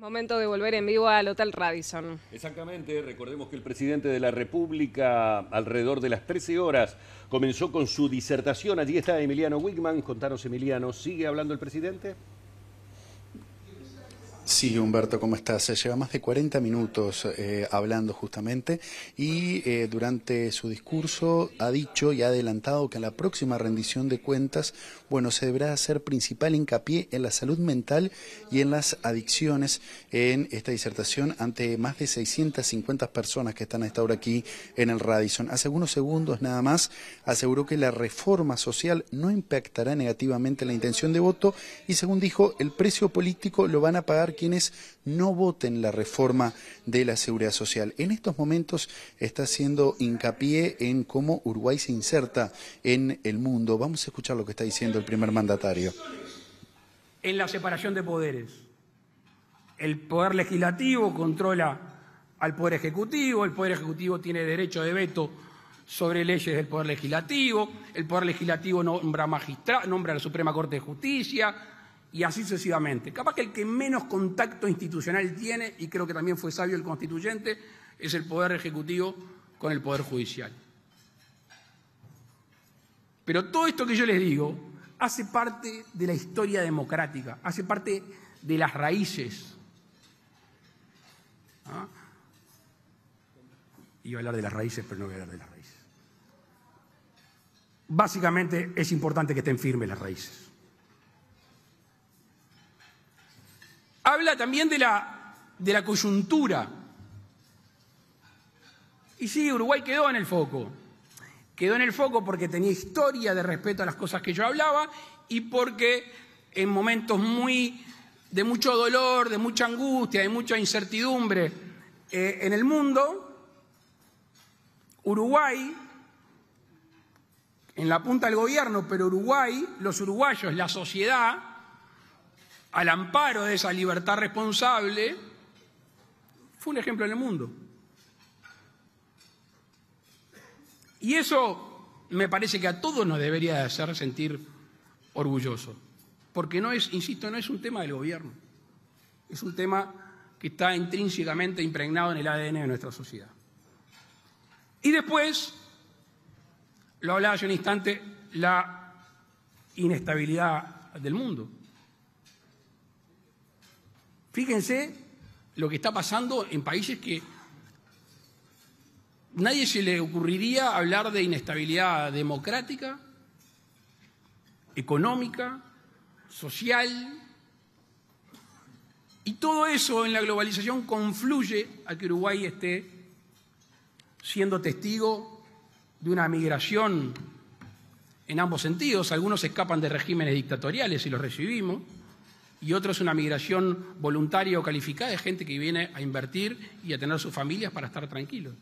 momento de volver en vivo al Hotel Radisson. Exactamente, recordemos que el presidente de la República alrededor de las 13 horas comenzó con su disertación. Allí está Emiliano Wigman. Contanos, Emiliano, ¿sigue hablando el presidente? Sí, Humberto, ¿cómo estás? Se lleva más de 40 minutos eh, hablando justamente y eh, durante su discurso ha dicho y ha adelantado que en la próxima rendición de cuentas, bueno, se deberá hacer principal hincapié en la salud mental y en las adicciones en esta disertación ante más de 650 personas que están a esta hora aquí en el Radisson. Hace unos segundos nada más aseguró que la reforma social no impactará negativamente la intención de voto y según dijo, el precio político lo van a pagar quienes no voten la reforma de la seguridad social. En estos momentos está haciendo hincapié en cómo Uruguay se inserta en el mundo. Vamos a escuchar lo que está diciendo el primer mandatario. En la separación de poderes. El poder legislativo controla al poder ejecutivo, el poder ejecutivo tiene derecho de veto sobre leyes del Poder Legislativo, el Poder Legislativo nombra, nombra a la Suprema Corte de Justicia, y así sucesivamente. Capaz que el que menos contacto institucional tiene, y creo que también fue sabio el constituyente, es el Poder Ejecutivo con el Poder Judicial. Pero todo esto que yo les digo hace parte de la historia democrática, hace parte de las raíces. ¿Ah? Iba a hablar de las raíces, pero no voy a hablar de las raíces. Básicamente es importante que estén firmes las raíces. habla también de la, de la coyuntura. Y sí, Uruguay quedó en el foco. Quedó en el foco porque tenía historia de respeto a las cosas que yo hablaba y porque en momentos muy de mucho dolor, de mucha angustia, de mucha incertidumbre eh, en el mundo, Uruguay, en la punta del gobierno, pero Uruguay, los uruguayos, la sociedad, al amparo de esa libertad responsable, fue un ejemplo en el mundo. Y eso me parece que a todos nos debería hacer sentir orgulloso porque no es, insisto, no es un tema del gobierno, es un tema que está intrínsecamente impregnado en el ADN de nuestra sociedad. Y después, lo hablaba hace un instante, la inestabilidad del mundo. Fíjense lo que está pasando en países que nadie se le ocurriría hablar de inestabilidad democrática, económica, social. Y todo eso en la globalización confluye a que Uruguay esté siendo testigo de una migración en ambos sentidos. Algunos escapan de regímenes dictatoriales y los recibimos y otro es una migración voluntaria o calificada de gente que viene a invertir y a tener sus familias para estar tranquilos.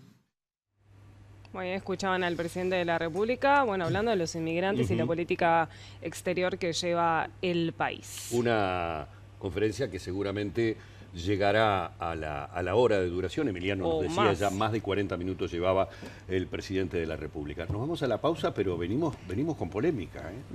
Muy bien, escuchaban al presidente de la República, bueno, hablando de los inmigrantes y la política exterior que lleva el país. Una conferencia que seguramente llegará a la, a la hora de duración. Emiliano nos decía ya más de 40 minutos llevaba el presidente de la República. Nos vamos a la pausa, pero venimos, venimos con polémica. ¿eh?